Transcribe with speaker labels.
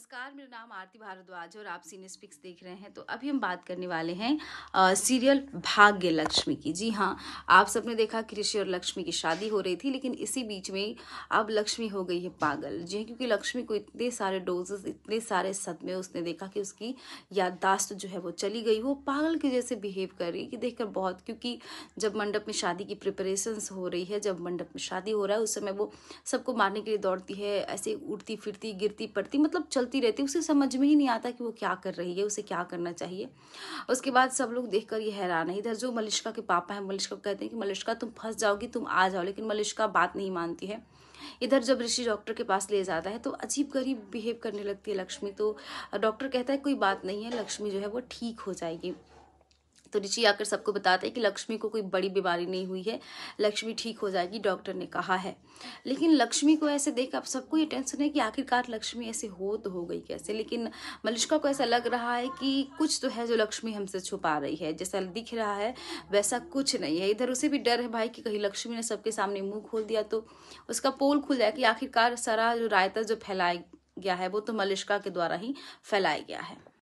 Speaker 1: नमस्कार मेरा नाम आरती भारद्वाज और आप स्पिक्स देख रहे हैं तो अभी हम बात करने वाले हैं आ, सीरियल भाग्य लक्ष्मी की जी हाँ आप सबने देखा कि ऋषि और लक्ष्मी की शादी हो रही थी लेकिन इसी बीच में अब लक्ष्मी हो गई है पागल जी हाँ, क्योंकि लक्ष्मी को इतने सारे डोजेस इतने सारे सदमे उसने देखा कि उसकी याददाश्त जो है वो चली गई वो पागल के जैसे बिहेव कर रही है कि देखकर बहुत क्योंकि जब मंडप में शादी की प्रिपरेशंस हो रही है जब मंडप में शादी हो रहा है उस समय वो सबको मारने के लिए दौड़ती है ऐसे उड़ती फिरती गिरती पड़ती मतलब चलती सोचती रहती उसे समझ में ही नहीं आता कि वो क्या कर रही है उसे क्या करना चाहिए उसके बाद सब लोग देख कर ये हैरान है इधर जो मलिश्का के पापा हैं मलिश्का को कहते हैं कि मलिश्का तुम फंस जाओगी तुम आ जाओ लेकिन मलिश्का बात नहीं मानती है इधर जब ऋषि डॉक्टर के पास ले जाता है तो अजीब गरीब बिहेव करने लगती है लक्ष्मी तो डॉक्टर कहता है कोई बात नहीं है लक्ष्मी जो है वो ठीक हो जाएगी तो ऋषि आकर सबको बताते हैं कि लक्ष्मी को कोई बड़ी बीमारी नहीं हुई है लक्ष्मी ठीक हो जाएगी डॉक्टर ने कहा है लेकिन लक्ष्मी को ऐसे देख आप सबको ये टेंशन है कि आखिरकार लक्ष्मी ऐसे हो तो हो गई कैसे लेकिन मलिश्का को ऐसा लग रहा है कि कुछ तो है जो लक्ष्मी हमसे छुपा रही है जैसा दिख रहा है वैसा कुछ नहीं है इधर उसे भी डर है भाई कि कहीं लक्ष्मी ने सबके सामने मुंह खोल दिया तो उसका पोल खुल जाए कि आखिरकार सारा जो रायता जो फैलाया गया है वो तो मलिश्का के द्वारा ही फैलाया गया है